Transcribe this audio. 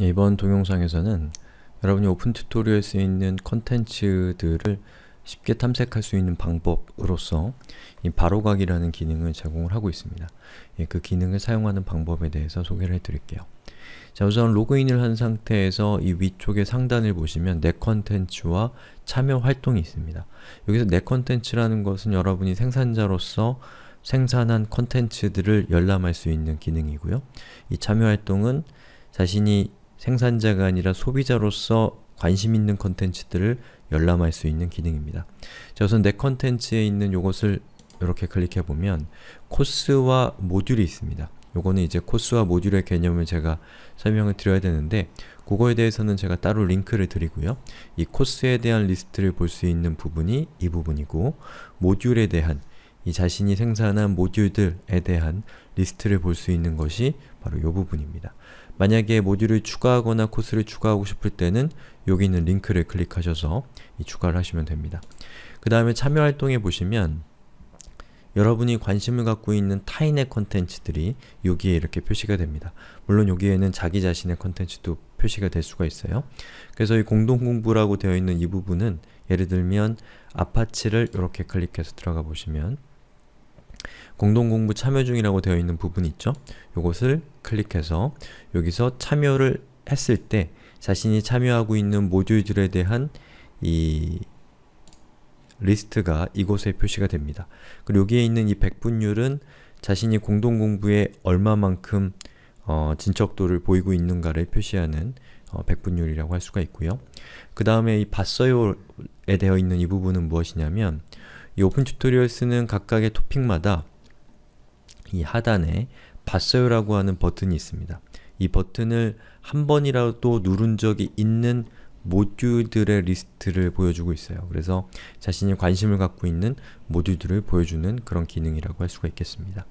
예, 이번 동영상에서는 여러분이 오픈 튜토리얼에 쓰이는 컨텐츠들을 쉽게 탐색할 수 있는 방법으로서 이 바로각이라는 기능을 제공을 하고 있습니다. 예, 그 기능을 사용하는 방법에 대해서 소개를 해드릴게요. 자 우선 로그인을 한 상태에서 이위쪽의 상단을 보시면 내 컨텐츠와 참여 활동이 있습니다. 여기서 내 컨텐츠라는 것은 여러분이 생산자로서 생산한 컨텐츠들을 열람할 수 있는 기능이고요. 이 참여 활동은 자신이 생산자가 아니라 소비자로서 관심 있는 컨텐츠들을 열람할 수 있는 기능입니다. 자 우선 내 컨텐츠에 있는 요것을 이렇게 클릭해보면 코스와 모듈이 있습니다. 요거는 이제 코스와 모듈의 개념을 제가 설명을 드려야 되는데 그거에 대해서는 제가 따로 링크를 드리고요. 이 코스에 대한 리스트를 볼 수 있는 부분이 이 부분이고 모듈에 대한 이 자신이 생산한 모듈들에 대한 리스트를 볼 수 있는 것이 바로 이 부분입니다. 만약에 모듈을 추가하거나 코스를 추가하고 싶을 때는 여기 있는 링크를 클릭하셔서 이 추가를 하시면 됩니다. 그 다음에 참여 활동에 보시면 여러분이 관심을 갖고 있는 타인의 컨텐츠들이 여기에 이렇게 표시가 됩니다. 물론 여기에는 자기 자신의 컨텐츠도 표시가 될 수가 있어요. 그래서 이 공동공부라고 되어 있는 이 부분은 예를 들면 아파치를 이렇게 클릭해서 들어가 보시면 공동공부 참여 중이라고 되어 있는 부분이 있죠? 이것을 클릭해서 여기서 참여를 했을 때 자신이 참여하고 있는 모듈들에 대한 이 리스트가 이곳에 표시가 됩니다. 그리고 여기에 있는 이 백분율은 자신이 공동공부에 얼마만큼 어, 진척도를 보이고 있는가를 표시하는 어, 백분율이라고 할 수가 있고요. 그 다음에 이 봤어요에 되어 있는 이 부분은 무엇이냐면 이 오픈 튜토리얼 쓰는 각각의 토픽마다 이 하단에 봤어요라고 하는 버튼이 있습니다. 이 버튼을 한 번이라도 누른 적이 있는 모듈들의 리스트를 보여주고 있어요. 그래서 자신이 관심을 갖고 있는 모듈들을 보여주는 그런 기능이라고 할 수가 있겠습니다.